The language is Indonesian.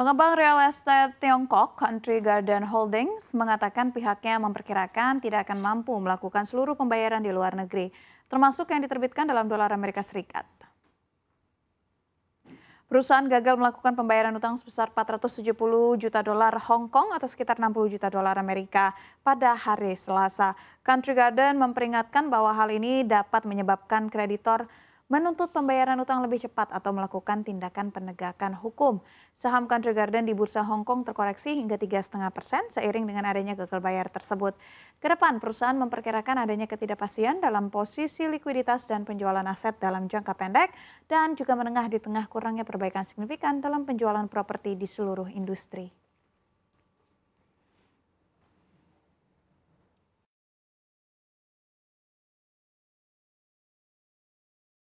Pengembang real estate Tiongkok, Country Garden Holdings, mengatakan pihaknya memperkirakan tidak akan mampu melakukan seluruh pembayaran di luar negeri, termasuk yang diterbitkan dalam dolar Amerika Serikat. Perusahaan gagal melakukan pembayaran utang sebesar 470 juta dolar Hong Kong atau sekitar 60 juta dolar Amerika pada hari Selasa. Country Garden memperingatkan bahwa hal ini dapat menyebabkan kreditor menuntut pembayaran utang lebih cepat atau melakukan tindakan penegakan hukum. Saham Country Garden di Bursa Hong Kong terkoreksi hingga 3,5 persen seiring dengan adanya gagal bayar tersebut. Kedepan perusahaan memperkirakan adanya ketidakpastian dalam posisi likuiditas dan penjualan aset dalam jangka pendek dan juga menengah di tengah kurangnya perbaikan signifikan dalam penjualan properti di seluruh industri.